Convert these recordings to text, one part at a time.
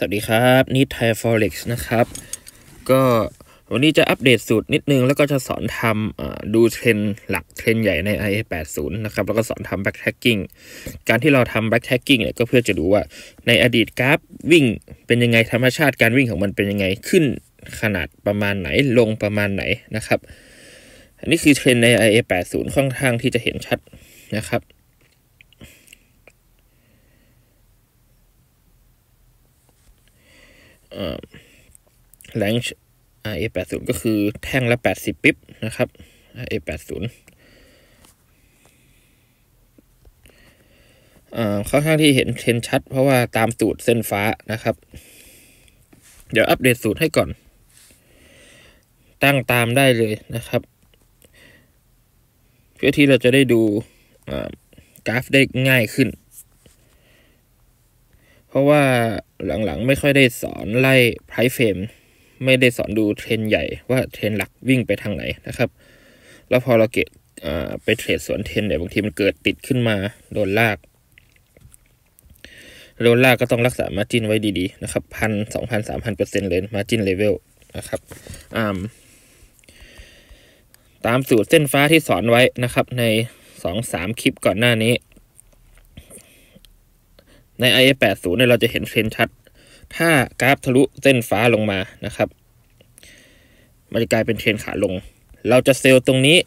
สวัสดีครับนี่ไทยฟอเร็กซ์นะครับก็วันนี้จะอัปเดตสูตรนิดนึงแล้วก็จะสอนทำดูเทรนหลักเทรนใหญ่ใน IA 80นะครับแล้วก็สอนทำแบ็คแท็กกิ้งการที่เราทำแบ็คแท็กกิ้งเนี่ยก็เพื่อจะดูว่าในอดีตกราฟวิ่งเป็นยังไงธรรมชาติการวิ่งของมันเป็นยังไงขึ้นขนาดประมาณไหนลงประมาณไหนนะครับอันนี้คือเทรนใน IA 80ค่อนข้างที่จะเห็นชัดนะครับแรงช์ RA 8 0ก็คือแท่งละ 80ปิ๊บนะครับ RA 8 0ค่อนข้างที่เห็นเทรนชัดเพราะว่าตามสูตรเส้นฟ้านะครับ เดี๋ยวอัปเดตสูตรให้ก่อน ตั้งตามได้เลยนะครับ เพื่อที่เราจะได้ดูกราฟได้ง่ายขึ้น เพราะว่าหลังๆ ไม่ค่อยได้สอนไล่ไพรเฟมไม่ได้สอนดูเทรนใหญ่ว่าเทรนหลักวิ่งไปทางไหนนะครับ แล้วพอเราเกตไปเทรดสวนเทรนเนี่ยบางทีมันเกิดติดขึ้นมาโดนลากโดนลากก็ต้องรักษามาจินไว้ดีๆนะครับพันสองพันสามพันเปอร์เซ็นต์เลยมาจินเลเวลนะครับตามสูตรเส้นฟ้าที่สอนไว้นะครับในสองสามคลิปก่อนหน้านี้ใน IF80 เนี่ยเราจะเห็นเทรนชัดถ้ากราฟทะลุเส้นฟ้าลงมานะครับ มันจะกลายเป็นเทรนขาลง เราจะเซลล์ตรงนี้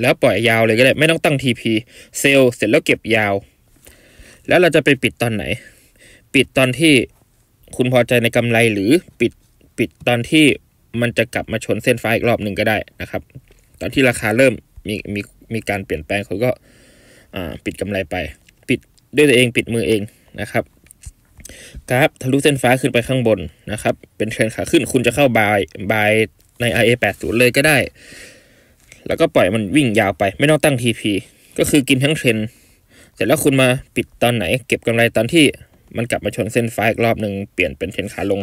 แล้วปล่อยยาวเลยก็ได้ไม่ต้องตั้ง TP เซลล์เสร็จแล้วเก็บยาว แล้วเราจะไปปิดตอนไหน ปิดตอนที่คุณพอใจในกำไรหรือปิด ปิดตอนที่มันจะกลับมาชนเส้นฟ้าอีกรอบหนึ่งก็ได้นะครับ ตอนที่ราคาเริ่มมีมีมีการเปลี่ยนแปลงเขาก็ปิดกำไรไป ปิดด้วยตัวเองปิดมือเองนะครับกราฟทะลุเส้นฟ้าขึ้นไปข้างบนนะครับ เป็นเทรนขาขึ้นคุณจะเข้าบายบายใน IA 80เลยก็ได้ แล้วก็ปล่อยมันวิ่งยาวไปไม่ต้องตั้ง TP ก็คือกินทั้งเทรนเสร็จแล้วคุณมาปิดตอนไหน เก็บกำไรตอนที่ มันกลับมาชนเส้นฟ้าอีกรอบหนึ่งเปลี่ยนเป็นเทรนขาลง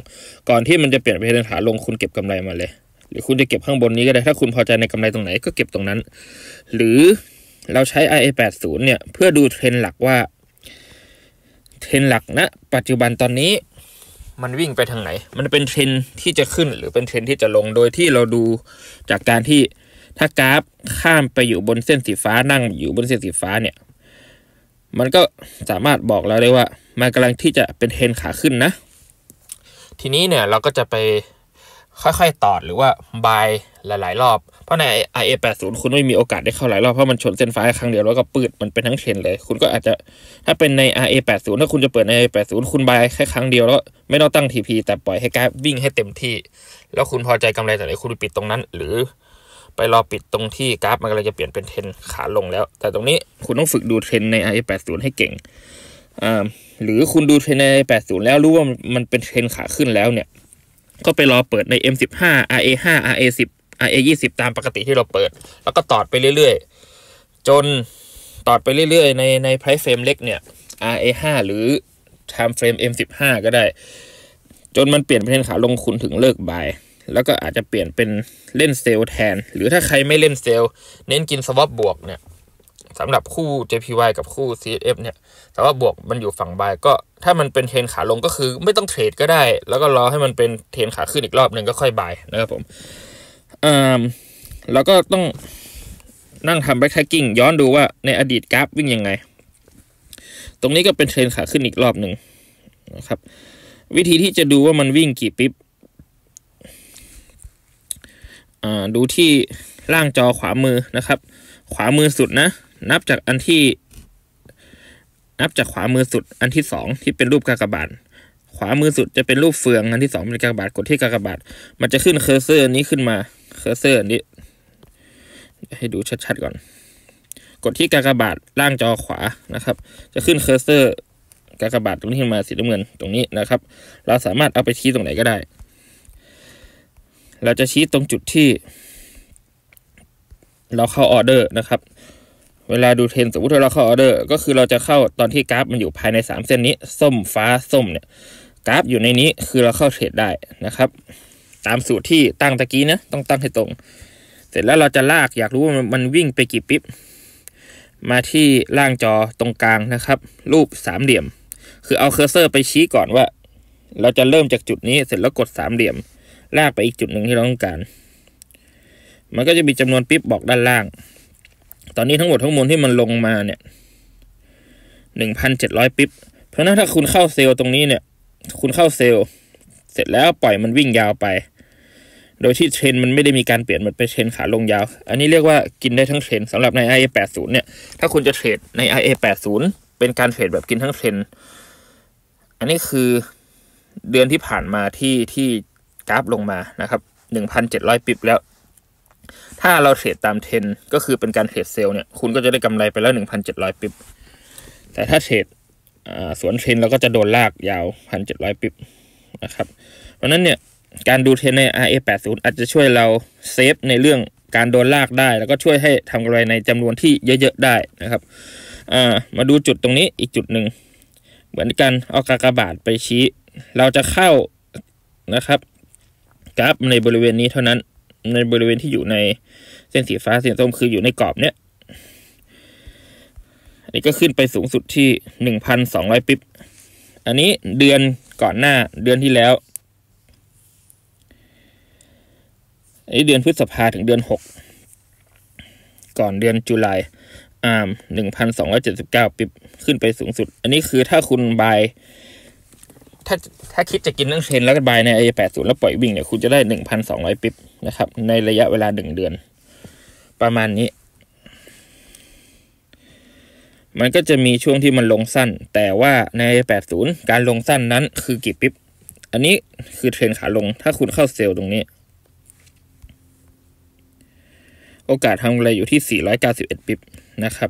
ก่อนที่มันจะเปลี่ยนเป็นเทรนขาลง คุณเก็บกำไรมาเลย หรือคุณจะเก็บข้างบนนี้ก็ได้ ถ้าคุณพอใจในกำไรตรงไหนก็เก็บตรงนั้น หรือเราใช้ IA 80เนี่ยเพื่อดูเทรนหลักว่าเทรนหลักนะปัจจุบันตอนนี้มันวิ่งไปทางไหน มันเป็นเทรนที่จะขึ้นหรือเป็นเทรนที่จะลงโดยที่เราดูจากการที่ถ้ากราฟข้ามไปอยู่บนเส้นสีฟ้านั่งอยู่บนเส้นสีฟ้าเนี่ยมันก็สามารถบอกเราได้ว่ามันกำลังที่จะเป็นเทรนขาขึ้นนะ ทีนี้เนี่ยเราก็จะไปค่อย ๆตอดหรือว่าบายหลายๆ รอบเพราะใน i a 8 0คุณไม่มีโอกาสได้เข้าหลายรอบ เพราะมันชนเส้นฟ้าครั้งเดียว แล้วก็ปืดมันเป็นทั้งเชนเลย คุณก็อาจจะ ถ้าเป็นใน i a 8 0ถ้าคุณจะเปิดใน i a 8 0คุณบายแค่ครั้งเดียวแล้ว ไม่ต้องตั้ง TP แต่ปล่อยให้กราฟวิ่งให้เต็มที่ แล้วคุณพอใจกำไรแต่ไหนคุณปิดตรงนั้น หรือไปรอปิดตรงที่กราฟ มันกำลังจะเปลี่ยนเป็นเทนขาลงแล้ว แต่ตรงนี้คุณต้องฝึกดูเทนใน i a 8 0ให้เก่งอ่าหรือคุณดูเทรนใน i อ8 0แล้วรู้ว่ามันเป็นเทรนขาขึ้นแล้วเนี่ยก็ไปรอเปิดใน M15 RA5 RA10 RA 20ตามปกติที่เราเปิด แล้วก็ตอดไปเรื่อย ๆ จนตอดไปเรื่อยๆ ในใน price frame เล็กเนี่ย RA 5หรือ time frame M 15ก็ได้ จนมันเปลี่ยนเป็นขาลงคุณถึงเลิกบาย แล้วก็อาจจะเปลี่ยนเป็นเล่นเซลล์แทน หรือถ้าใครไม่เล่นเซลล์เน้นกินสวอปบวกเนี่ยสำหรับคู่ JPY กับคู่ CF เนี่ยแต่ว่าบวกมันอยู่ฝั่งบายก็ถ้ามันเป็นเทรนขาลงก็คือไม่ต้องเทรดก็ได้ แล้วก็รอให้มันเป็นเทรนขาขึ้นอีกรอบหนึ่งก็ค่อยบายนะครับผมเอ่าเราก็ต้องนั่งทำแบ็คแท็กกิ้งย้อนดูว่าในอดีตกราฟวิ่งยังไง ตรงนี้ก็เป็นเทรนขาขึ้นอีกรอบหนึ่งนะครับ วิธีที่จะดูว่ามันวิ่งกี่ปิ๊บดูที่ล่างจอขวามือนะครับ ขวามือสุดนะ นับจากอันที่ นับจากขวามือสุดอันที่สองที่เป็นรูปกากบาทขวามือสุดจะเป็นรูปเฟืองอันที่สองเป็นกากบาทกดที่กากบาทมันจะขึ้นเคอร์เซอร์นี้ขึ้นมาเคอร์เซอร์นี้ให้ดูชัดๆก่อน กดที่กากบาท ล่างจอขวานะครับจะขึ้นเคอร์เซอร์กากบาทตรงนี้มาสีน้ำเงินตรงนี้นะครับ เราสามารถเอาไปชี้ตรงไหนก็ได้ เราจะชี้ตรงจุดที่ เราเข้าออเดอร์นะครับเวลาดูเทรนสมมติาเราเข้าออเดอร์ก็คือเราจะเข้าตอนที่กราฟมันอยู่ภายใน3เส้นนี้ส้มฟ้าส้มเนี่ย กราฟ อยู่ในนี้คือเราเข้าเทรดได้นะครับตามสูตรที่ตั้งตะกี้นะต้องตั้งให้ตรง เสร็จแล้วเราจะลากอยากรู้ว่ามันวิ่งไปกี่ปิ๊บมาที่ล่างจอตรงกลางนะครับรูปสามเหลี่ยมคือเอาเคอร์เซอร์ไปชี้ก่อนว่า เราจะเริ่มจากจุดนี้ เสร็จแล้วกดสามเหลี่ยม ลากไปอีกจุดหนึ่งที่เราต้องการมันก็จะมีจำนวนปิ๊บบอกด้านล่าง ตอนนี้ทั้งหมดทั้งมวลที่มันลงมาเนี่ยหนึ่งพันเจ็ดร้อยปิ๊บเพราะนั้นถ้าคุณเข้าเซลล์ตรงนี้เนี่ย คุณเข้าเซลล์ เสร็จแล้วปล่อยมันวิ่งยาวไปโดยที่เทรนมันไม่ได้มีการเปลี่ยนมันเป็นเทรนขาลงยาว อันนี้เรียกว่ากินได้ทั้งเทรนสำหรับใน IA 80เนี่ย ถ้าคุณจะเทรดใน IA 80เป็นการเทรดแบบกินทั้งเทรนอันนี้คือเดือนที่ผ่านมาที่ที่กราฟลงมานะครับ 1,700ปิบแล้ว ถ้าเราเทรดตามเทรนก็คือเป็นการเทรดเซลล์เนี่ย คุณก็จะได้กำไรไปแล้ว 1,700ปิบแต่ถ้าเทรดสวนเทรนเราก็จะโดนลากยาว1,700ปิบนะครับ เพราะนั้นเนี่ยการดูเทรนใน RA80 อาจจะช่วยเราเซฟในเรื่องการโดนลากได้ แล้วก็ช่วยให้ทำกำไรในจำนวนที่เยอะๆได้นะครับมาดูจุดตรงนี้อีกจุดหนึ่ง เหมือนกันเอากากบาทไปชี้ เราจะเข้านะครับ กราฟในบริเวณนี้เท่านั้น ในบริเวณที่อยู่ในเส้นสีฟ้าเส้นส้มคืออยู่ในกรอบเนี้ย อันนี้ก็ขึ้นไปสูงสุดที่หนึ่งพันสองร้อยปิบอันนี้เดือนก่อนหน้าเดือนที่แล้วอันนี้เดือนพฤษภาถึงเดือนหกก่อนเดือนกุลายอาคมหนึ่งพันสองเจ็ดสิบเก้าปิบขึ้นไปสูงสุด อันนี้คือถ้าคุณบาย ถ้าถ้าคิดจะกินเรื่องเทรนแล้วก็บายใน i 8 0 แล้วปล่อยวิ่งเนี่ยคุณจะได้หนึ่งพันสองร้อยปิบนะครับในระยะเวลาหนึ่งเดือน ประมาณนี้ มันก็จะมีช่วงที่มันลงสั้น แต่ว่าใน i 8 0 การลงสั้นนั้นคือกี่ปิบอันนี้คือเทรนขาลง ถ้าคุณเข้าเซลล์ตรงนี้โอกาสทำกำไรอยู่ที่ 491 ปิบนะครับ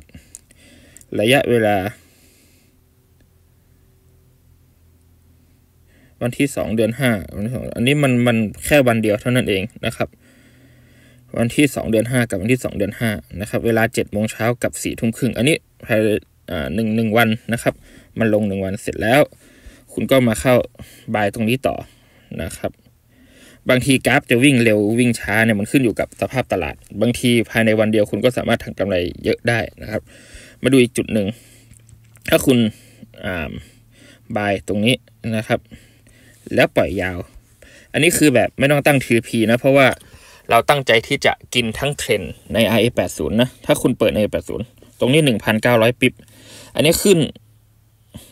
ระยะเวลา วันที่ 2 เดือน5วันที่สองอันนี้มันมันแค่วันเดียวเท่านั้นเองนะครับ วันที่2เดือน5กับวันที่2เดือน5นะครับ เวลา7โมงเช้ากับ4ทุ่มครึ่งอันนี้ภายหนึ่งหนึ่งวันนะครับ มันลงหนึ่งวันเสร็จแล้ว คุณก็มาเข้าบายตรงนี้ต่อนะครับบางทีกราฟ จะวิ่งเร็ววิ่งช้าเนี่ยมันขึ้นอยู่กับสภาพตลาด บางทีภายในวันเดียวคุณก็สามารถทำกำไรเยอะได้นะครับ มาดูอีกจุดหนึ่ง ถ้าคุณบายตรงนี้นะครับ แล้วปล่อยยาว อันนี้คือแบบไม่ต้องตั้ง TP นะ เพราะว่าเราตั้งใจที่จะกินทั้งเทรนใน RA 8 0นะ ถ้าคุณเปิดใน8 0ตรงนี้ 1,900ปิบอันนี้ขึ้น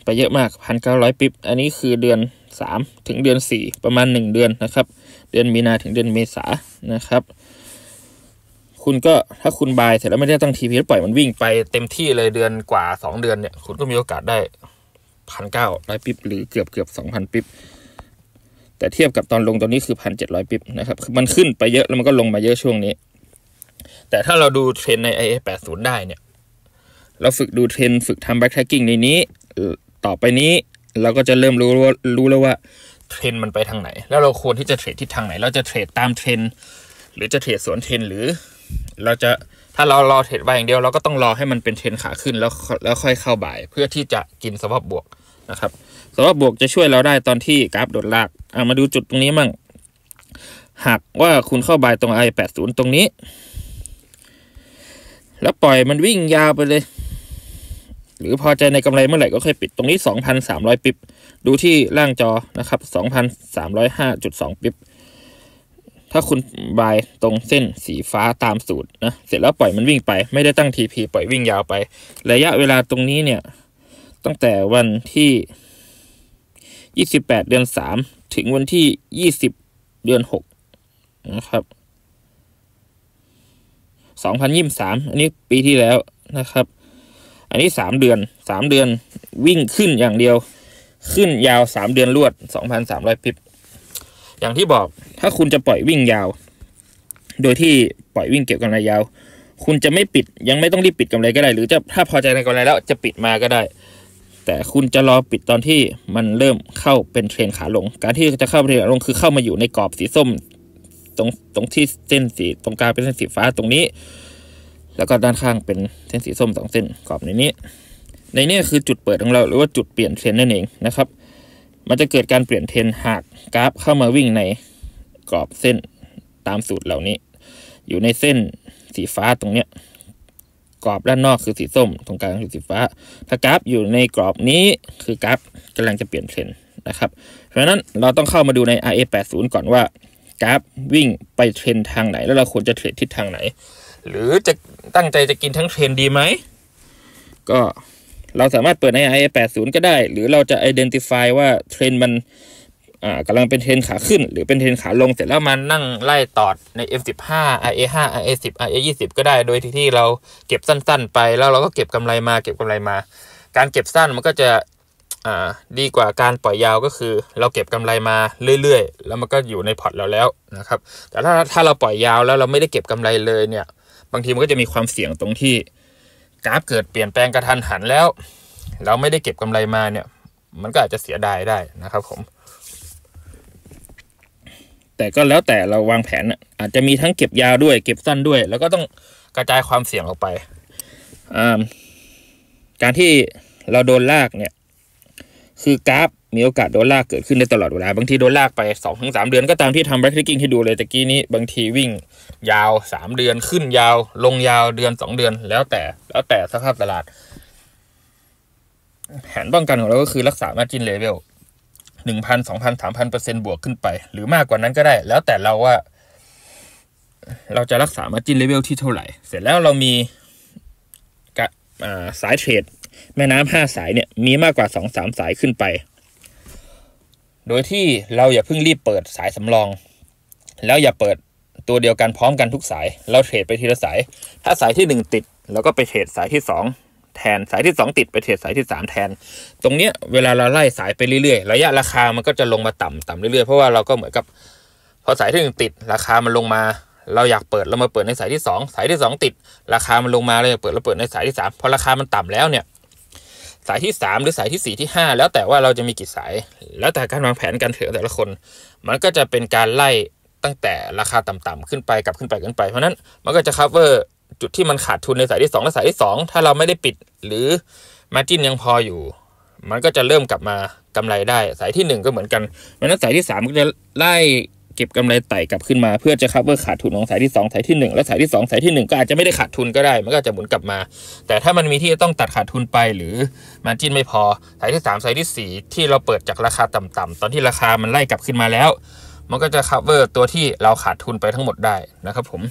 ไปเยอะมาก1,900ปิบอันนี้คือเดือน3ถึงเดือน4ประมาณ 1 เดือนนะครับเดือนมีนาถึงเดือนเมษานะครับ คุณก็ถ้าคุณบายเสร็จแล้วไม่ได้ตั้งทีพีแล้วปล่อยมันวิ่งไปเต็มที่เลยเดือนกว่า 2 เดือนเนี่ย คุณก็มีโอกาสได้พันเก้าร้อยปิบหรือเกือบเกือบสองพันปิบแต่เทียบกับตอนลงตอนนี้คือพันเจ็ดร้อยปิบนะครับมันขึ้นไปเยอะแล้วมันก็ลงมาเยอะช่วงนี้ แต่ถ้าเราดูเทรนใน i อ8 0ได้เนี่ยเราฝึกดูเทรนฝึกทำแบ็คแท็กกิ้งในนี้ต่อไปนี้เราก็จะเริ่มรู้รู้แล้วว่าเทรนมันไปทางไหน แล้วเราควรที่จะเทรดทิศทางไหน เราจะเทรดตามเทรนหรือจะเทรดสวนเทรนหรือ เราจะถ้าเรารอเทรดไว้อย่างเดียวเราก็ต้องรอให้มันเป็นเทรนขาขึ้นแล้วแล้วค่อยเข้าบ่าย เพื่อที่จะกินสวอปบวกนะครับสวอปบวกจะช่วยเราได้ตอนที่กราฟโดดลากามาดูจุดตรงนี้มั่งหากว่าคุณเข้าบ่ายตรง i 80ตรงนี้ แล้วปล่อยมันวิ่งยาวไปเลยหรือพอใจในกำไรเมื่อไหร่ก็ค่อยปิดตรงนี้ 2,300ปิบดูที่ล่างจอนะครับ 2,305.2ปิบถ้าคุณบายตรงเส้นสีฟ้าตามสูตรนะเสร็จแล้วปล่อยมันวิ่งไปไม่ได้ตั้ง TP ปล่อยวิ่งยาวไป ระยะเวลาตรงนี้เนี่ยตั้งแต่วันที่ 28 เดือน3 ถึงวันที่ 20 เดือน6 นะครับ 2023 อันนี้ปีที่แล้วนะครับอันนี้สามเดือนสามเดือน วิ่งขึ้นอย่างเดียว ขึ้นยาวสามเดือนรวดสองพันสามร้อยพิบอย่างที่บอกถ้าคุณจะปล่อยวิ่งยาว โดยที่ปล่อยวิ่งเก็บกำไรยาว คุณจะไม่ปิดยังไม่ต้องรีบปิดกำไรก็ได้ หรือจะถ้าพอใจในกำไรแล้วจะปิดมาก็ได้ แต่คุณจะรอปิดตอนที่มันเริ่มเข้าเป็น เทรนขาลง การที่จะเข้าเทรนขาลงคือเข้ามาอยู่ในกรอบสีส้ม ตรงตรงที่เส้นสีตรงกลางเป็นเส้นสีฟ้าตรงนี้แล้วก็ด้านข้างเป็นเส้นสีส้ม 2 เส้นขอบในนี้ในนี้คือจุดเปิดของเราหรือว่าจุดเปลี่ยนเทรนนั่นเองนะครับ มันจะเกิดการเปลี่ยนเทรนหากกราฟเข้ามาวิ่งในกรอบเส้นตามสูตรเหล่านี้ อยู่ในเส้นสีฟ้าตรงเนี้ยกรอบด้านนอกคือสีส้มตรงกลางคือสีฟ้า ถ้ากราฟอยู่ในกรอบนี้คือกราฟกำลังจะเปลี่ยนเทรนนะครับ เพราะฉะนั้นเราต้องเข้ามาดูใน RA80 ก่อนว่ากราฟวิ่งไปเทรนทางไหน แล้วเราควรจะเทรดทิศทางไหนหรือจะตั้งใจจะกินทั้งเทรนดีไหม ก็เราสามารถเปิดใน i 8 0ก็ได้ หรือเราจะ identify ว่า เทรนมันกำลังเป็นเทรนขาขึ้น หรือเป็นเทรนขาลงเสร็จแล้วมันนั่งไล่ตอดใน F15 i a 5 i a 1 0 i a 2 0ก็ได้ โดยที่ที่เราเก็บสั้นๆ ไป แล้วเราก็เก็บกำไรมาเก็บกำไรมา การเก็บสั้นมันก็จะดีกว่าการปล่อยยาวก็คือ เราเก็บกำไรมาเรื่อยๆแล้วมันก็อยู่ในพอร์ตเราแล้วนะครับ แต่ถ้าถ้าเราปล่อยยาวแล้วเราไม่ได้เก็บกำไรเลยเนี่ยบางทีมันก็จะมีความเสี่ยงตรงที่กราฟเกิดเปลี่ยนแปลงกระทันหันแล้ว เราไม่ได้เก็บกำไรมาเนี่ย มันก็อาจจะเสียดายได้นะครับผม แต่ก็แล้วแต่เราวางแผนอาจจะมีทั้งเก็บยาวด้วยเก็บสั้นด้วย แล้วก็ต้องกระจายความเสี่ยงออกไปการที่เราโดนลากเนี่ยคือกราฟมีโอกาสโดนลากเกิดขึ้นได้ตลอดเวลา บางทีโดนลากไป2อถึงสเดือนก็ตามที่ทำแบ็คลิกิ้งให้ดูเลยตะกี้นี้บางทีวิ่งยาว 3 เดือนขึ้นยาว ลงยาวเดือน 2 เดือน แล้วแต่แล้วแต่สภาพตลาดแผนป้องกันของเราก็คือรักษามาจินเลเวลหนึ่งพันสองพันสามพันเปอร์เซ็นบวกขึ้นไป หรือมากกว่านั้นก็ได้ แล้วแต่เราว่า เราจะรักษามาจินเลเวลที่เท่าไหร่ เสร็จแล้วเรามีสายเทรดแม่น้ำห้าสายเนี่ยมีมากกว่าสองสามสายขึ้นไป โดยที่เราอย่าเพิ่งรีบเปิดสายสำรอง แล้วอย่าเปิดตัวเดียวกันพร้อมกันทุกสาย เราเทรดไปทีละสาย ถ้าสายที่หนึ่งติดเราก็ไปเทรดสายที่สองแทน สายที่สองติดไปเทรดสายที่สามแทน ตรงเนี้ยเวลาเราไล่สายไปเรื่อยๆระยะราคา มันก็จะลงมาต่ำต่ำเรื่อยๆเพราะว่าเราก็เหมือนกับ พอสายที่หนึ่งติด ราคา มันลงมา เราอยากเปิดเรามาเปิดในสายที่สองสายที่สองติด ราคา มันลงมาเราอยากเปิดเราเปิดในสายที่สามพอราคามันต่ำแล้วเนี่ยสายที่ 3 หรือสายที่4ที่5 แล้วแต่ว่าเราจะมีกี่สาย แล้วแต่การวางแผนการถือแต่ละคน มันก็จะเป็นการไล่ตั้งแต่ราคาต่ำ ๆ ขึ้นไปกับขึ้นไปขึ้นไปเพราะนั้นมันก็จะ cover จุดที่มันขาดทุนในสายที่2และสายที่ 2 ถ้าเราไม่ได้ปิด หรือ margin ยังพออยู่ มันก็จะเริ่มกลับมากำไรได้ สายที่ 1 ก็เหมือนกันเพราะนั้นสายที่3ก็จะไล่เก็บกำไรไต่กลับขึ้นมาเพื่อจะ cover ขาดทุนของสายที่2สายที่1 และสายที่2สายที่1ก็อาจจะไม่ได้ขาดทุนก็ได้ มันก็จะหมุนกลับมา แต่ถ้ามันมีที่จะต้องตัดขาดทุนไป หรือมันจิ้นไม่พอสายที่3สายที่4ที่เราเปิดจากราคาต่ำๆตอนที่ราคามันไล่กลับขึ้นมาแล้ว มันก็จะ cover ตัวที่เราขาดทุนไปทั้งหมดได้นะครับ ผม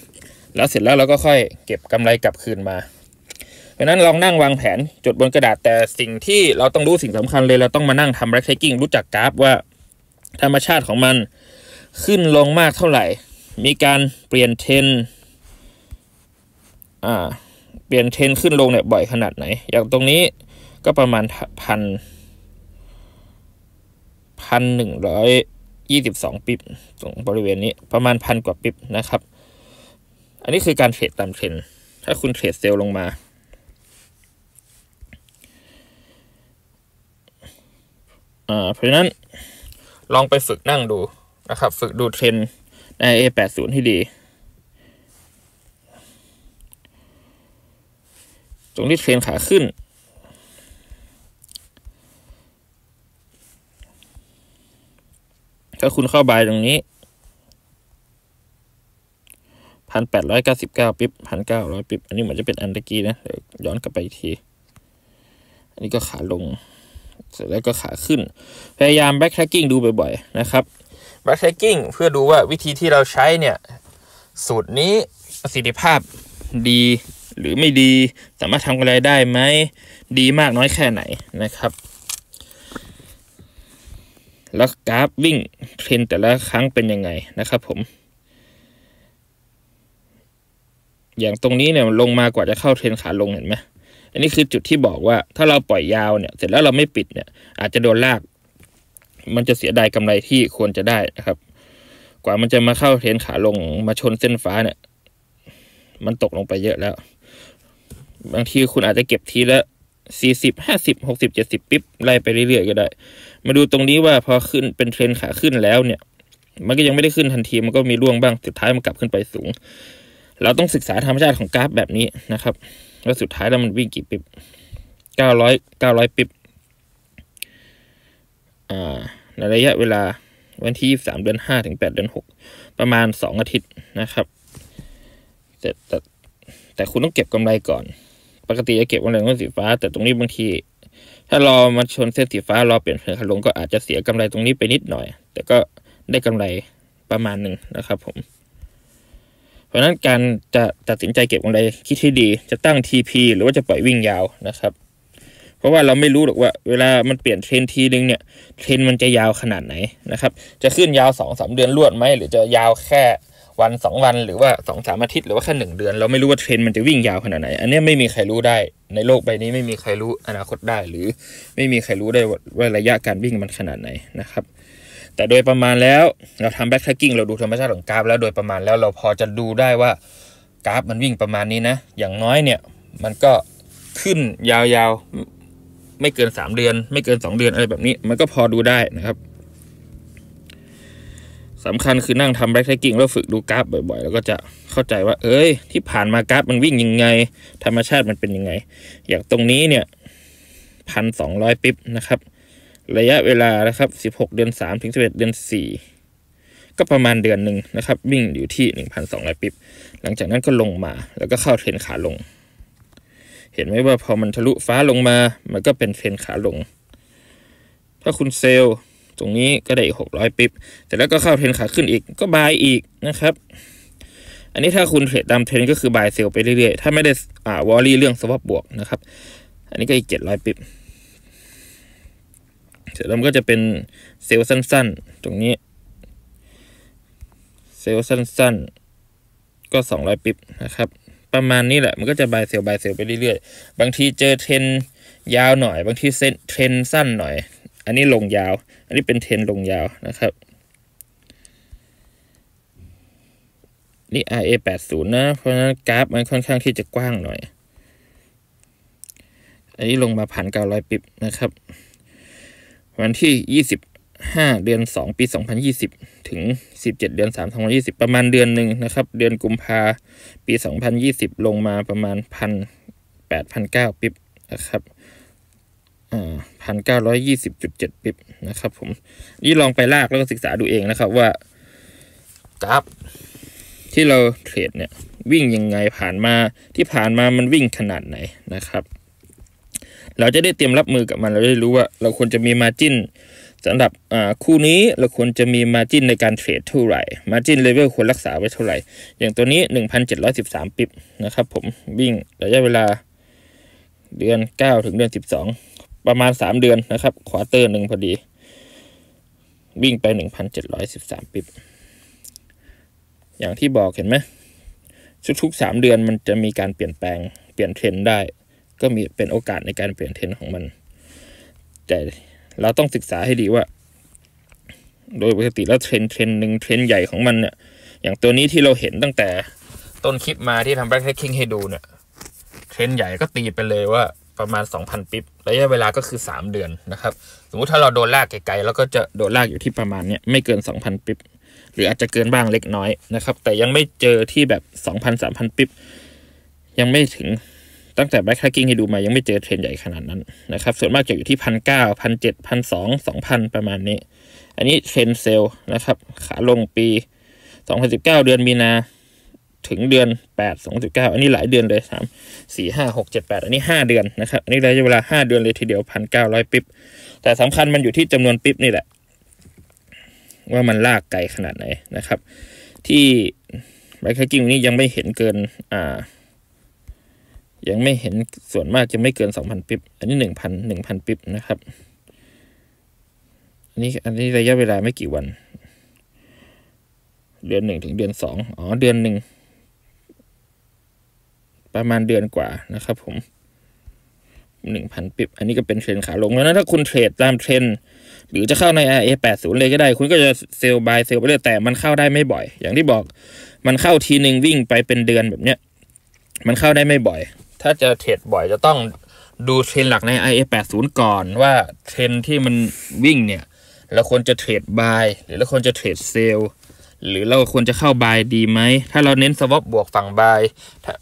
แล้วเสร็จแล้วเราก็ค่อยเก็บกำไรกลับคืนมาเพราะนั้นลองนั่งวางแผนจดบนกระดาษแต่สิ่งที่เราต้องรู้สิ่งสำคัญเลยเราต้องมานั่งทำแร็คเทคกิ้งรู้จักกราฟว่าธรรมชาติของมันขึ้นลงมากเท่าไหร่ มีการเปลี่ยนเทน อ่า เปลี่ยนเทนขึ้นลงเนี่ยบ่อยขนาดไหน อย่างตรงนี้ก็ประมาณพันพันหนึ่งร้อยยี่สิบสองปิบตรงบริเวณนี้ ประมาณพันกว่าปิบนะครับ อันนี้คือการเทรดตามเทรนถ้าคุณเทรดเซลล์ลงมาเพราะฉะนั้น ลองไปฝึกนั่งดูนะครับฝึกดูเทรนใน A80 ให้ดี ตรงที่เทรนขาขึ้นถ้าคุณเข้าบายตรงนี้พันแปดร้อยเก้าสิบเก้าปิ๊บพันเก้าร้อยปิ๊บอันนี้เหมือนจะเป็นอันตะกี้นะเดี๋ยวย้อนกลับไปอีกที อันนี้ก็ขาลง เสร็จแล้วก็ขาขึ้น พยายามแบ็คแท็กกิ้งดูบ่อยๆ นะครับแบ็กเทคกิ้งเพื่อดูว่าวิธีที่เราใช้เนี่ยสูตรนี้ประสิทธิภาพดีหรือไม่ดี สามารถทำอะไรได้ไหม ดีมากน้อยแค่ไหนนะครับ แล้วกราฟวิ่ง เทรนแต่ละครั้งเป็นยังไงนะครับผม อย่างตรงนี้เนี่ยลงมากว่าจะเข้าเทรนขาลงเห็นไหมอันนี้คือจุดที่บอกว่าถ้าเราปล่อยยาวเนี่ย เสร็จแล้วเราไม่ปิดเนี่ยอาจจะโดนลากมันจะเสียดายกำไรที่ควรจะได้นะครับ กว่ามันจะมาเข้าเทรนขาลงมาชนเส้นฟ้าเนี่ย มันตกลงไปเยอะแล้ว บางทีคุณอาจจะเก็บทีละสี่สิบห้าสิบหกสิบเจ็ดสิบปิ๊บไล่ไปเรื่อยๆก็ได้ มาดูตรงนี้ว่าพอขึ้นเป็นเทรนขาขึ้นแล้วเนี่ย มันก็ยังไม่ได้ขึ้นทันทีมันก็มีร่วงบ้างสุดท้ายมันกลับขึ้นไปสูง เราต้องศึกษาธรรมชาติของกราฟ แบบนี้นะครับ แล้วสุดท้ายแล้วมันวิ่งกี่ปิ๊บเก้าร้อยเก้าร้อยปิ๊บในระยะเวลาวันที่23เดือน 5 ถึง 8 เดือน 6 ประมาณ 2 อาทิตย์นะครับ แต่แต่แต่คุณต้องเก็บกำไรก่อน ปกติจะเก็บกำไรงองสีฟ้า แต่ตรงนี้บางที ถ้ารอมาชนเส้นสีฟ้ารอเปลี่ยนเส้นขาลงก็อาจจะเสียกำไรตรงนี้ไปนิดหน่อย แต่ก็ได้กำไรประมาณหนึ่งนะครับผม เพราะนั้นการจะตัดสินใจเก็บกำไรคิดให้ดี จะตั้ง TP หรือว่าจะปล่อยวิ่งยาวนะครับราะว่าเราไม่รู้หรอกว่าเวลามันเปลี่ยนเทรนทีนึงเนี่ยเทรนมันจะยาวขนาดไหนนะครับ จะขึ้นยาวสองสามเดือนรวดไหมหรือจะยาวแค่วันสองวันหรือว่าสองสามอาทิตย์หรือว่าแค่หนึ่งเดือน เราไม่รู้ว่าเทรนมันจะวิ่งยาวขนาดไหน อันนี้ไม่มีใครรู้ได้ในโลกใบนี้ ไม่มีใครรู้อนาคตได้ หรือไม่มีใครรู้ได้ว่าระยะการวิ่งมันขนาดไหนนะครับ แต่โดยประมาณแล้วเราทำแบ็คแท็กกิ้งเราดูธรรมชาติของกราฟแล้วโดยประมาณแล้วเราพอจะดูได้ว่ากราฟมันวิ่งประมาณนี้นะ อย่างน้อยเนี่ยมันก็ขึ้นยาวไม่เกินสามเดือน ไม่เกินสองเดือนอะไรแบบนี้ มันก็พอดูได้นะครับสำคัญคือนั่งทำแบ็กแท็กกิ้งแล้วฝึกดูกราฟบ่อยๆ แล้วก็จะเข้าใจว่า เอ้ยที่ผ่านมากราฟมันวิ่งยังไง ธรรมชาติมันเป็นยังไง อย่างตรงนี้เนี่ยพันสองร้อยปิบนะครับ ระยะเวลานะครับสิบหกเดือนสามถึงสิบเอ็ดเดือนสี่ก็ประมาณเดือนหนึ่งนะครับวิ่งอยู่ที่หนึ่งพันสองร้อยปิบหลังจากนั้นก็ลงมา แล้วก็เข้าเทรนขาลงเห็นไหมว่าพอมันทะลุฟ้าลงมา มันก็เป็นเทรนขาลง ถ้าคุณเซลตรงนี้ก็ได้อีกหกร้อยปิบแต่แล้วก็เข้าเทรนขาขึ้นอีก ก็บายอีกนะครับ อันนี้ถ้าคุณเทรดตามเทรนก็คือบายเซลไปเรื่อยๆ ถ้าไม่ได้อ่าวอลลี่เรื่องสวอปบวกนะครับ อันนี้ก็อีกเจ็ดร้อยปิบเสร็จแล้วมันก็จะเป็นเซลสั้นๆ ตรงนี้ เซลสั้นๆ ก็สองร้อยปิบนะครับประมาณนี้แหละ มันก็จะบายเซลบายเซลไปเรื่อยๆ บางทีเจอเทรนยาวหน่อย บางทีเนเทรนสั้นหน่อย อันนี้ลงยาว อันนี้เป็นเทรนลงยาวนะครับ นี่ RA 8 0นะ เพราะนั้นกราฟมันค่อนข้างที่จะกว้างหน่อย อันนี้ลงมาผ่านเก้าร้อยปิบนะครับ วันที่ยี่สิบ5 เดือน 2 ปี 2020 ถึง 17 เดือน3 2020ประมาณเดือนหนึ่งนะครับ เดือนกุมภาปี 2020 ลงมาประมาณ 1 8 0แปิบนะครับพันเก้าร้อยยี่สิบจุดเจ็ดปิบนะครับ ผมนี่ลองไปลากแล้วก็ศึกษาดูเองนะครับว่ากราฟที่เราเทรดเนี่ยวิ่งยังไงผ่านมาที่ผ่านมามันวิ่งขนาดไหนนะครับ เราจะได้เตรียมรับมือกับมันเราได้รู้ว่าเราควรจะมีมาจิ้นสำหรับคู่นี้เราควรจะมี margin ในการเทรดเท่าไหร่ margin level ควรรักษาไว้เท่าไหร่ อย่างตัวนี้ 1,713ปิบนะครับผมวิ่งระยะเวลา เดือน 9 ถึงเดือน12 ประมาณ 3 เดือนนะครับ ควอเตอร์หนึ่งพอดีวิ่งไป 1,713ปิบอย่างที่บอกเห็นไหมทุกๆ 3 เดือนมันจะมีการเปลี่ยนแปลงเปลี่ยนเทรนได้ ก็มีเป็นโอกาสในการเปลี่ยนเทรนของมันแต่เราต้องศึกษาให้ดีว่า โดยปกติแล้วเทรนเทรนหนึ่งเทรนใหญ่ของมันเนี่ยอย่างตัวนี้ที่เราเห็นตั้งแต่ต้นคลิปมาที่ทำแบล็คแทคคิงให้ดูเนี่ย เทรนใหญ่ก็ตีไปเลยว่าประมาณ 2,000ปิบระยะเวลาก็คือ 3 เดือนนะครับ สมมุติถ้าเราโดนลากไกลๆแล้วก็จะโดนลากอยู่ที่ประมาณเนี้ย ไม่เกิน 2,000ปิบหรืออาจจะเกินบ้างเล็กน้อยนะครับ แต่ยังไม่เจอที่แบบ 2,000 3,000 ปิบยังไม่ถึงตั้งแต่แบ็คแฮกกิ้งที่ดูมายังไม่เจอเทรนใหญ่ขนาดนั้นนะครับ ส่วนมากจะอยู่ที่พันเก้าพันเจ็ดพันสองสองพันประมาณนี้ อันนี้เทรนเซลนะครับ ขาลงปีสองพันสิบเก้าเดือนมีนา ถึงเดือนแปดสองสิบเก้าอันนี้หลายเดือนเลยสามสี่ห้าหกเจ็ดแปดอันนี้ห้าเดือนนะครับอันนี้ระยะเวลาห้าเดือนเลยทีเดียวพันเก้าร้อยปิบแต่สำคัญมันอยู่ที่จำนวนปิบนี่แหละ ว่ามันลากไกลขนาดไหนนะครับที่แบ็คแฮกิ้งนี้ยังไม่เห็นเกิน อ่ายังไม่เห็นส่วนมากจะไม่เกิน 2,000ปิ๊บอันนี้ 1,000 1,000ปิ๊บนะครับ อันนี้อันนี้ระยะเวลาไม่กี่วัน เดือนหนึ่งถึงเดือนสองอ๋อ เดือนหนึ่งประมาณเดือนกว่านะครับ ผมหนึ่งพันปิบอันนี้ก็เป็นเทรนขาลงแล้วนะ ถ้าคุณเทรดตามเทรนหรือจะเข้าใน RA 80เลยก็ได้ คุณก็จะเซลบายเซลไปเรื่อยแต่มันเข้าได้ไม่บ่อย อย่างที่บอก มันเข้าทีหนึ่งวิ่งไปเป็นเดือนแบบเนี้ย มันเข้าได้ไม่บ่อยถ้าจะเทรดบ่อยจะต้องดูเทรนหลักใน IA 80ก่อนว่าเทรนที่มันวิ่งเนี่ย เราควรจะเทรดบายหรือเราควรจะเทรดเซลหรือเราควรจะเข้าบายดีไหม ถ้าเราเน้นสวอปบวกฝั่งบาย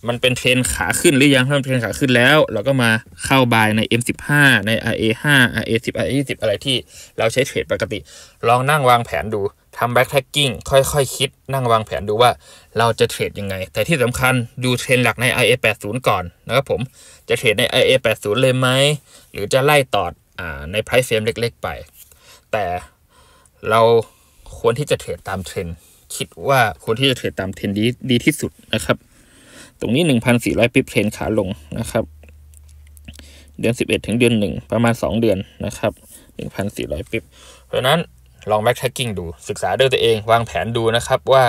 มันเป็นเทรนขาขึ้นหรือยังถ้าเป็นเทรนขาขึ้นแล้ว เราก็มาเข้าบายใน M15 ใน RA5 RA10 RA20 อะไรที่เราใช้เทรดปกติ ลองนั่งวางแผนดูทำแบ็กแท็กกิ้งค่อยๆคคิด นั่งวางแผนดูว่าเราจะเทรดยังไง แต่ที่สำคัญดูเทรนหลักใน IA 8 0ก่อน นะครับผมจะเทรดใน IA 8 0เลยไหมหรือจะไล่ตอดอใน price frame เล็กๆ ไป แต่เราควรที่จะเทรดตามเทรนคิดว่าควรที่จะเทรดตามเทรนดีดีที่สุดนะครับ ตรงนี้ 1,400ปิบเทรนขาลงนะครับ เดือน 11 ถึงเดือน 1 ประมาณ 2 เดือนนะครับ1,400ปิบเพราะนั้นลองแบ็กแท็กกิ้งดู ศึกษาด้วยตัวเอง วางแผนดูนะครับว่า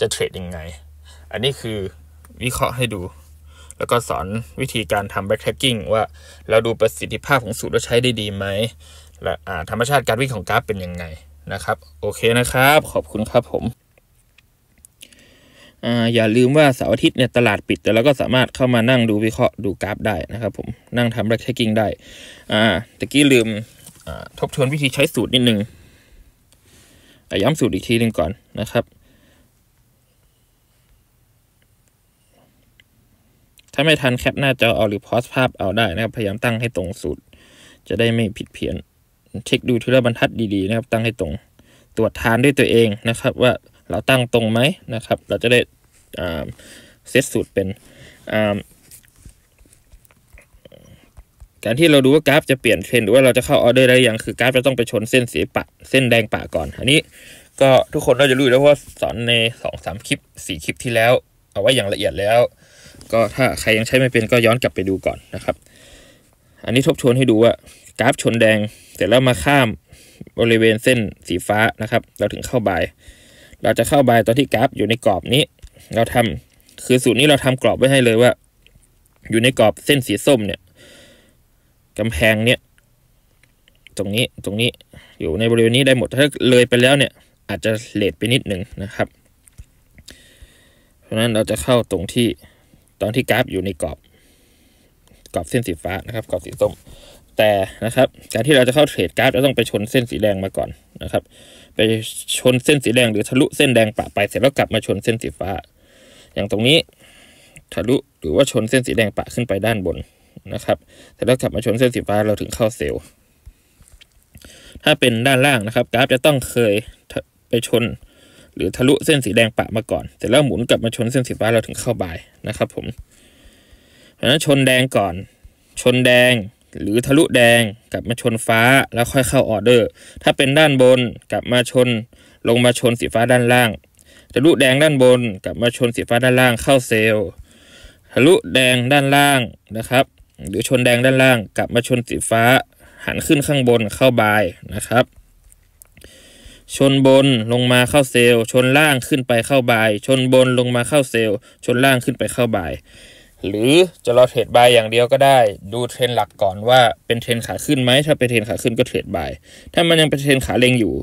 จะเทรดยังไง อันนี้คือวิเคราะห์ให้ดู แล้วก็สอนวิธีการทำแบ็กแท็กกิ้งว่าเราดูประสิทธิภาพของสูตรว่าใช้ได้ดีไหมและธรรมชาติการวิ่งของกราฟ เป็นยังไงนะครับ โอเคนะครับ ขอบคุณครับผมอย่าลืมว่าเสาร์อาทิตย์เนี่ยตลาดปิดแต่เราก็สามารถเข้ามานั่งดูวิเคราะห์ดูกราฟ ได้นะครับ ผมนั่งทำแบ็กแท็กกิ้งได้ตะกี้ลืมทบทวนวิธีใช้สูตรนิดนึงแต่ย้ำสูตรอีกทีหนึ่งก่อนนะครับ ถ้าไม่ทันแคปหน้าจอเอาหรือพอสภาพเอาได้นะครับ พยายามตั้งให้ตรงสูตร จะได้ไม่ผิดเพี้ยนเช็คดูทีละบรรทัดดีๆนะครับตั้งให้ตรงตรวจทานด้วยตัวเองนะครับ ว่าเราตั้งตรงไหมนะครับ เราจะได้เซตสูตรเป็นการที่เราดูว่ากราฟจะเปลี่ยน เทรนหรือว่าเราจะเข้าออเดอร์ได้ยัง คือกราฟจะต้องไปชนเส้นสีปะเส้นแดงปะก่อน อันนี้ก็ทุกคนน่าจะรู้แล้วว่าสอนใน2อสามคลิป4คลิปที่แล้ว เอาไว้อย่างละเอียดแล้ว ก็ถ้าใครยังใช้ไม่เป็นก็ย้อนกลับไปดูก่อนนะครับ อันนี้ทบทวนให้ดูว่ากราฟชนแดง เสร็จแล้วมาข้ามบริเวณเส้นสีฟ้านะครับ เราถึงเข้าบาย เราจะเข้าบายตอนที่กราฟ อยู่ในกรอบนี้ เราทำ คือสูตรนี้เราทำกรอบไว้ให้เลยว่า อยู่ในกรอบเส้นสีส้มเนี่ยกำแพงเนี่ยตรงนี้ตรงนี้อยู่ในบริเวณนี้ได้หมดถ้าเลยไปแล้วเนี่ยอาจจะเลทไปนิดหนึ่งนะครับ เพราะนั้นเราจะเข้าตรงที่ตอนที่กราฟอยู่ในกรอบกรอบเส้นสีฟ้านะครับกรอบสีส้มแต่นะครับการที่เราจะเข้าเทรดกราฟเราต้องไปชนเส้นสีแดงมาก่อนนะครับ ไปชนเส้นสีแดงหรือทะลุเส้นแดงปะไป เสร็จแล้วกลับมาชนเส้นสีฟ้า อย่างตรงนี้ทะลุหรือว่าชนเส้นสีแดงปะขึ้นไปด้านบนนะครับ แต่ถ้ากลับมาชนเส้นสีฟ้าเราถึงเข้าเซลล์ ถ้าเป็นด้านล่างนะครับกราฟจะต้องเคยไปชน หรือทะลุเส้นสีแดงปะมาก่อนแต่แล้วหมุนกลับมาชนเส้นสีฟ้าเราถึงเข้าบายนะครับ ผมเพราะนั้นชนแดงก่อน ชนแดง หรือทะลุแดงกลับมาชนฟ้าแล้วค่อยเข้าออเดอร์ ถ้าเป็นด้านบน กลับมาชนลงมาชนสีฟ้าด้านล่าง ทะลุแดงด้านบนกลับมาชนสีฟ้าด้านล่างเข้าเซลล์ทะลุแดงด้านล่างนะครับหรือชนแดงด้านล่างกลับมาชนสีฟ้าหันขึ้นข้างบนเข้าบายนะครับ ชนบนลงมาเข้าเซลล์ชนล่างขึ้นไปเข้าบายชนบนลงมาเข้าเซลล์ ชนล่างขึ้นไปเข้าบาย หรือจะรอเทรดบายอย่างเดียวก็ได้ ดูเทรนหลักก่อนว่าเป็นเทรนขาขึ้นไหมถ้าเป็นเทรนขาขึ้นก็เทรดบาย ถ้ามันยังเป็นเทรนขาเลงอยู่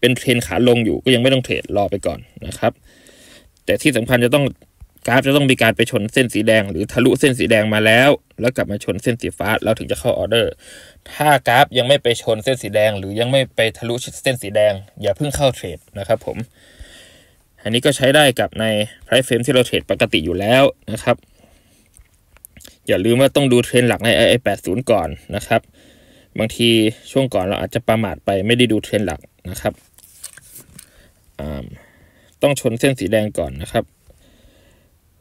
เป็นเทรนขาลงอยู่ก็ยังไม่ต้องเทรดรอไปก่อนนะครับ แต่ที่สำคัญจะต้องราฟจะต้องมีการไปชนเส้นสีแดงหรือทะลุเส้นสีแดงมาแล้ว แล้วกลับมาชนเส้นสีฟ้าเราถึงจะเข้าออเดอร์ถ้ากราฟยังไม่ไปชนเส้นสีแดงหรือยังไม่ไปทะลุเส้นสีแดง อย่าเพิ่งเข้าเทรดนะครับผมอันนี้ก็ใช้ได้กับใน price frame ที่เราเทรดปกติอยู่แล้วนะครับ อย่าลืมว่าต้องดูเทรนหลักใน i 8 0ก่อนนะครับ บางทีช่วงก่อนเราอาจจะประมาทไปไม่ได้ดูเทรนหลักนะครับต้องชนเส้นสีแดงก่อนนะครับ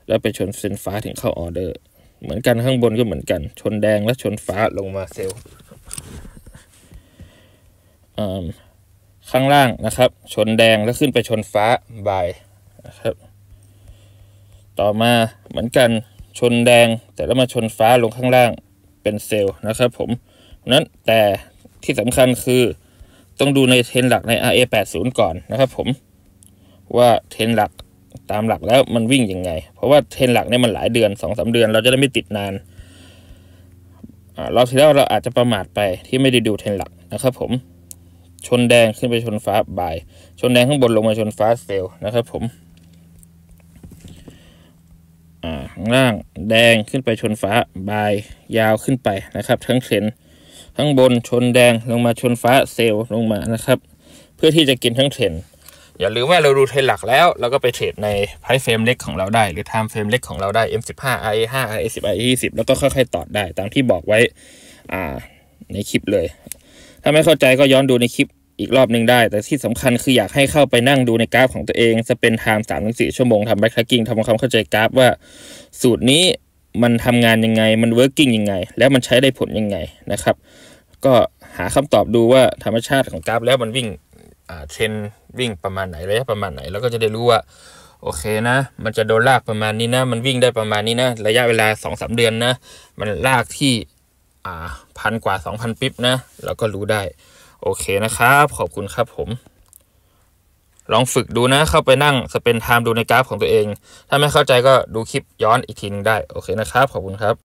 แล้วไปชนเส้นฟ้าถึงเข้าออเดอร์เหมือนกันข้างบนก็เหมือนกัน ชนแดงและชนฟ้าลงมาเซลล์ข้างล่างนะครับชนแดงแล้วขึ้นไปชนฟ้าบายนะครับต่อมาเหมือนกันชนแดง แต่แล้วมาชนฟ้าลงข้างล่างเป็นเซลล์นะครับผมนั้นแต่ที่สำคัญคือต้องดูในเทนหลักใน RA80 ก่อนนะครับ ผมว่าเทนหลักตามหลักแล้วมันวิ่งยังไง เพราะว่าเทรนหลักเนี่ยมันหลายเดือนสองสาเดือน เราจะได้ไม่ติดนานเราที่แล้วเราอาจจะประมาทไปที่ไม่ได้ดูเทรนหลักนะครับ ผมชนแดงขึ้นไปชนฟ้าบ่ายชนแดงข้างบนลงมาชนฟ้าเซลนะครับผมข้างล่างแดงขึ้นไปชนฟ้า บายยาวขึ้นไปนะครับ ทั้งเทรนทั้งบนชนแดงลงมาชนฟ้าเซลลงมานะครับเพื่อที่จะกินทั้ง เทรนอย่าลืมว่าเราดูเทรนหลักแล้วเราก็ไปเทรดในพายเฟรมเล็กของเราได้หรือไทม์เฟรมเล็กของเราได้ M15 i e 5 i e 1 0 i e 2 0แล้วก็ค่อยๆตอดได้ตามที่บอกไว้อ่าในคลิปเลย ถ้าไม่เข้าใจก็ย้อนดูในคลิปอีกรอบหนึ่งได้ แต่ที่สำคัญคืออยากให้เข้าไปนั่งดูในกราฟของตัวเอง จะเป็นไทม์สามถึงสี่ชั่วโมงทำแบ็คแทร็กกิ้งทำความเข้าใจกราฟว่าสูตรนี้มันทำงานยังไงมันเวิร์กิ้งยังไง แล้วมันใช้ได้ผลยังไงนะครับ ก็หาคำตอบดูว่าธรรมชาติของกราฟแล้วมันวิ่งเทรนวิ่งประมาณไหนระยะประมาณไหนแล้วก็จะได้รู้ว่าโอเคนะ มันจะโดนลากประมาณนี้นะมันวิ่งได้ประมาณนี้นะระยะเวลา2อสเดือนนะ มันลากที่อ่าพันกว่า2,000ปิ๊บนะเราก็รู้ได้ โอเคนะครับ ขอบคุณครับผม ลองฝึกดูนะ เข้าไปนั่งสเปนไทม์ดูในกราฟของตัวเอง ถ้าไม่เข้าใจก็ดูคลิปย้อนอีกทีนึงได้โอเคนะครับขอบคุณครับ